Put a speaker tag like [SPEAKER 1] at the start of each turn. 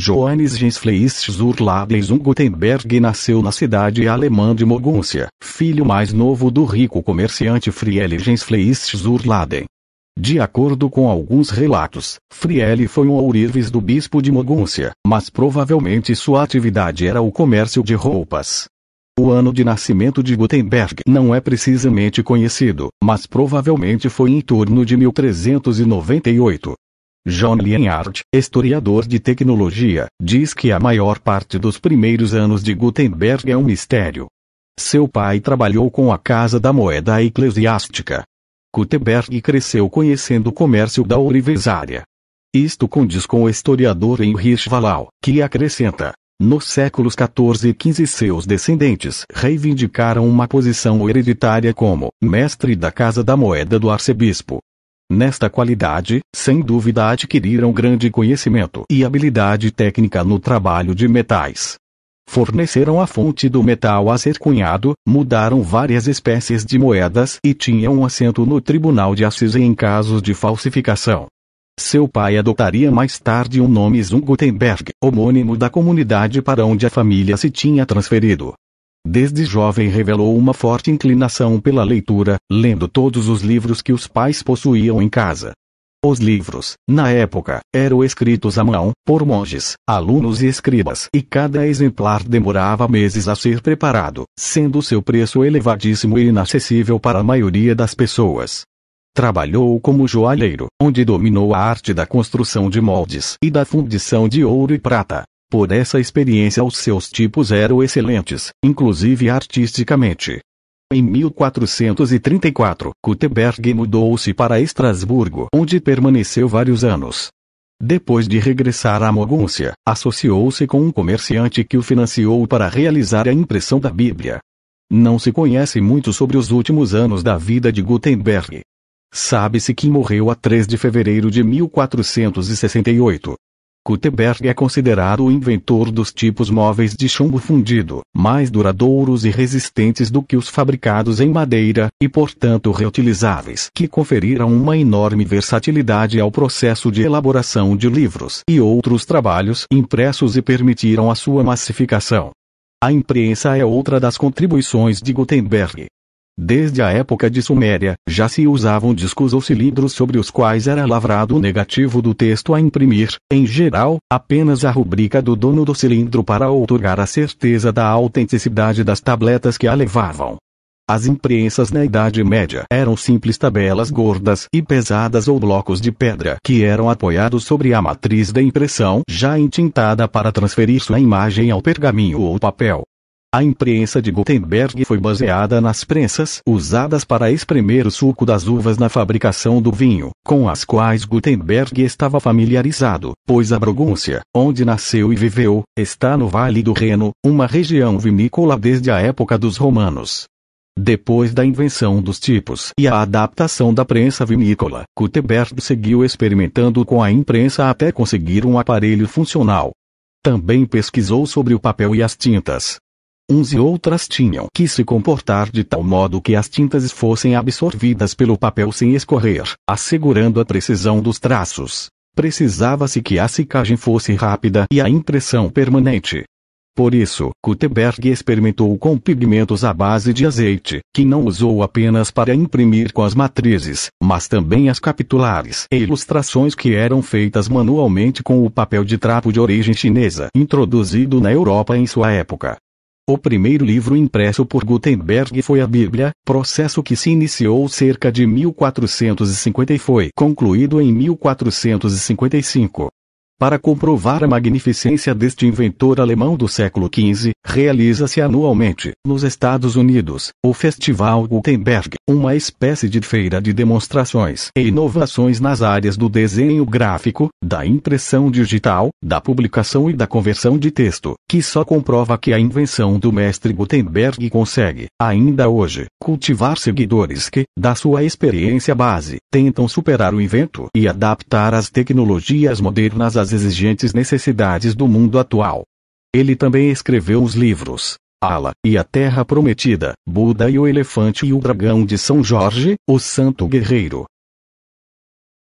[SPEAKER 1] Johannes Gensfleis Zurlables um Gutenberg nasceu na cidade alemã de Mogúncia, filho mais novo do rico comerciante Friele Gensfleis Zurladen. De acordo com alguns relatos, Friele foi um ourives do bispo de Mogúncia, mas provavelmente sua atividade era o comércio de roupas. O ano de nascimento de Gutenberg não é precisamente conhecido, mas provavelmente foi em torno de 1398. John Lienhardt, historiador de tecnologia, diz que a maior parte dos primeiros anos de Gutenberg é um mistério. Seu pai trabalhou com a Casa da Moeda Eclesiástica. Gutenberg cresceu conhecendo o comércio da ourivesária. Isto condiz com o historiador Heinrich Wallau, que acrescenta. Nos séculos 14 e 15 seus descendentes reivindicaram uma posição hereditária como mestre da Casa da Moeda do Arcebispo, Nesta qualidade, sem dúvida adquiriram grande conhecimento e habilidade técnica no trabalho de metais. Forneceram a fonte do metal a ser cunhado, mudaram várias espécies de moedas e tinham um assento no Tribunal de Assis em casos de falsificação. Seu pai adotaria mais tarde o um nome Zum Gutenberg, homônimo da comunidade para onde a família se tinha transferido. Desde jovem revelou uma forte inclinação pela leitura, lendo todos os livros que os pais possuíam em casa. Os livros, na época, eram escritos à mão, por monges, alunos e escribas, e cada exemplar demorava meses a ser preparado, sendo seu preço elevadíssimo e inacessível para a maioria das pessoas. Trabalhou como joalheiro, onde dominou a arte da construção de moldes e da fundição de ouro e prata. Por essa experiência os seus tipos eram excelentes, inclusive artisticamente. Em 1434, Gutenberg mudou-se para Estrasburgo, onde permaneceu vários anos. Depois de regressar à Mogúncia, associou-se com um comerciante que o financiou para realizar a impressão da Bíblia. Não se conhece muito sobre os últimos anos da vida de Gutenberg. Sabe-se que morreu a 3 de fevereiro de 1468, Gutenberg é considerado o inventor dos tipos móveis de chumbo fundido, mais duradouros e resistentes do que os fabricados em madeira, e portanto reutilizáveis, que conferiram uma enorme versatilidade ao processo de elaboração de livros e outros trabalhos impressos e permitiram a sua massificação. A imprensa é outra das contribuições de Gutenberg, Desde a época de Suméria, já se usavam discos ou cilindros sobre os quais era lavrado o negativo do texto a imprimir, em geral, apenas a rubrica do dono do cilindro para outorgar a certeza da autenticidade das tabletas que a levavam. As imprensas na Idade Média eram simples tabelas gordas e pesadas ou blocos de pedra que eram apoiados sobre a matriz da impressão já entintada para transferir sua imagem ao pergaminho ou papel. A imprensa de Gutenberg foi baseada nas prensas usadas para espremer o suco das uvas na fabricação do vinho, com as quais Gutenberg estava familiarizado, pois a Brogúncia, onde nasceu e viveu, está no Vale do Reno, uma região vinícola desde a época dos romanos. Depois da invenção dos tipos e a adaptação da prensa vinícola, Gutenberg seguiu experimentando com a imprensa até conseguir um aparelho funcional. Também pesquisou sobre o papel e as tintas, Uns e outras tinham que se comportar de tal modo que as tintas fossem absorvidas pelo papel sem escorrer, assegurando a precisão dos traços. Precisava-se que a secagem fosse rápida e a impressão permanente. Por isso, Gutenberg experimentou com pigmentos à base de azeite, que não usou apenas para imprimir com as matrizes, mas também as capitulares e ilustrações que eram feitas manualmente com o papel de trapo de origem chinesa introduzido na Europa em sua época. O primeiro livro impresso por Gutenberg foi a Bíblia, processo que se iniciou cerca de 1450 e foi concluído em 1455. Para comprovar a magnificência deste inventor alemão do século XV, realiza-se anualmente, nos Estados Unidos, o Festival Gutenberg, uma espécie de feira de demonstrações e inovações nas áreas do desenho gráfico, da impressão digital, da publicação e da conversão de texto, que só comprova que a invenção do mestre Gutenberg consegue, ainda hoje, cultivar seguidores que, da sua experiência base, tentam superar o invento e adaptar as tecnologias modernas às exigentes necessidades do mundo atual. Ele também escreveu os livros Ala e a Terra Prometida, Buda e o Elefante e o Dragão de São Jorge, o Santo Guerreiro,